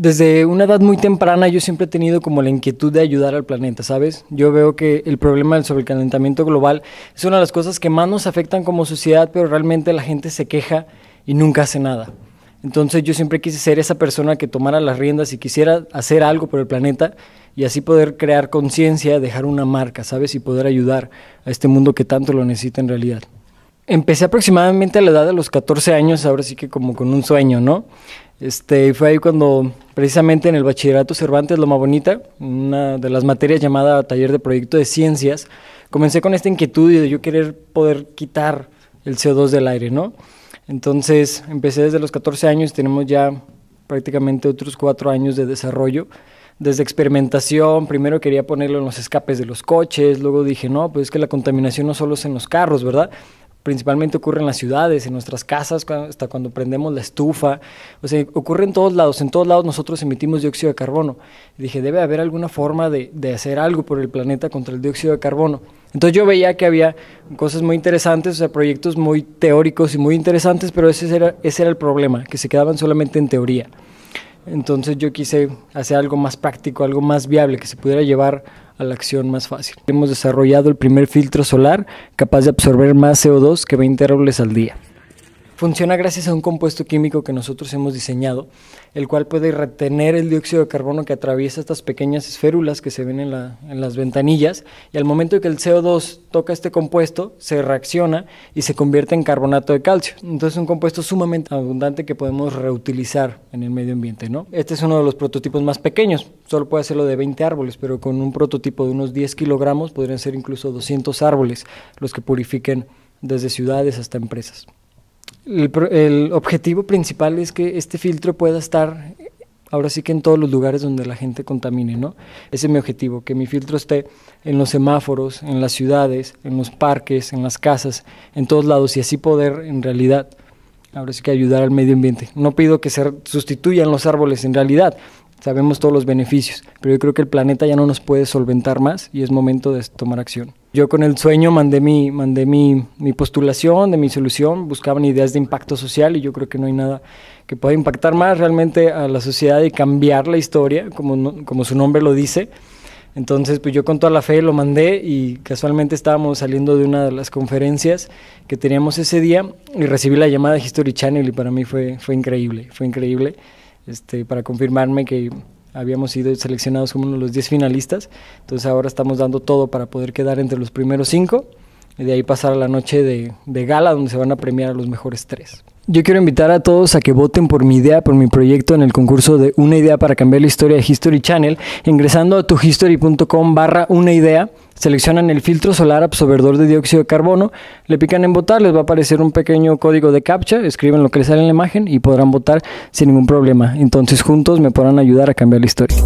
desde una edad muy temprana yo siempre he tenido como la inquietud de ayudar al planeta, ¿sabes? Yo veo que el problema del sobrecalentamiento global es una de las cosas que más nos afectan como sociedad, pero realmente la gente se queja y nunca hace nada. Entonces yo siempre quise ser esa persona que tomara las riendas y quisiera hacer algo por el planeta y así poder crear conciencia, dejar una marca, ¿sabes? Y poder ayudar a este mundo que tanto lo necesita en realidad empecé aproximadamente a la edad de los 14 años, ahora sí que como con un sueño, ¿no? Este, fue ahí cuando precisamente en el bachillerato Cervantes Loma Bonita, una de las materias llamada taller de proyecto de ciencias, comencé con esta inquietud de yo querer poder quitar el CO2 del aire, ¿no? Entonces empecé desde los 14 años, tenemos ya prácticamente otros cuatro años de desarrollo desde experimentación, primero quería ponerlo en los escapes de los coches, luego dije, no, pues es que la contaminación no solo es en los carros, ¿verdad? principalmente ocurre en las ciudades, en nuestras casas, hasta cuando prendemos la estufa. O sea, ocurre en todos lados. En todos lados nosotros emitimos dióxido de carbono. dije, debe haber alguna forma de, hacer algo por el planeta contra el dióxido de carbono. Entonces yo veía que había cosas muy interesantes, o sea, proyectos muy teóricos y muy interesantes, pero ese era el problema, que se quedaban solamente en teoría. Entonces yo quise hacer algo más práctico, algo más viable, que se pudiera llevar a la acción más fácil. Hemos desarrollado el primer filtro solar capaz de absorber más CO2 que 20 árboles al día. Funciona gracias a un compuesto químico que nosotros hemos diseñado, el cual puede retener el dióxido de carbono que atraviesa estas pequeñas esférulas que se ven en, las ventanillas y al momento que el CO2 toca este compuesto, se reacciona y se convierte en carbonato de calcio. Entonces es un compuesto sumamente abundante que podemos reutilizar en el medio ambiente. Este es uno de los prototipos más pequeños, solo puede hacerlo de 20 árboles, pero con un prototipo de unos 10 kilogramos podrían ser incluso 200 árboles los que purifiquen desde ciudades hasta empresas. El, objetivo principal es que este filtro pueda estar ahora sí que en todos los lugares donde la gente contamine, ¿no? Ese es mi objetivo, que mi filtro esté en los semáforos, en las ciudades, en los parques, en las casas, en todos lados y así poder en realidad ahora sí que ayudar al medio ambiente. No pido que se sustituyan los árboles en realidad, sabemos todos los beneficios, pero yo creo que el planeta ya no nos puede solventar más y es momento de tomar acción. Yo con el sueño mandé mi, mandé mi, mi postulación de mi solución, buscaban ideas de impacto social y yo creo que no hay nada que pueda impactar más realmente a la sociedad y cambiar la historia, como, como su nombre lo dice. Entonces, pues yo con toda la fe lo mandé y casualmente estábamos saliendo de una de las conferencias que teníamos ese día y recibí la llamada de History Channel y para mí fue, fue increíble, fue increíble. Este, para confirmarme que habíamos sido seleccionados como uno de los 10 finalistas. Entonces ahora estamos dando todo para poder quedar entre los primeros 5 y de ahí pasar a la noche de, de gala donde se van a premiar a los mejores 3. Yo quiero invitar a todos a que voten por mi idea, por mi proyecto en el concurso de Una idea para cambiar la historia de History Channel, ingresando a tuhistory.com barra una idea. Seleccionan el filtro solar absorbedor de dióxido de carbono, le pican en votar, les va a aparecer un pequeño código de captcha, escriben lo que les sale en la imagen y podrán votar sin ningún problema. Entonces juntos me podrán ayudar a cambiar la historia.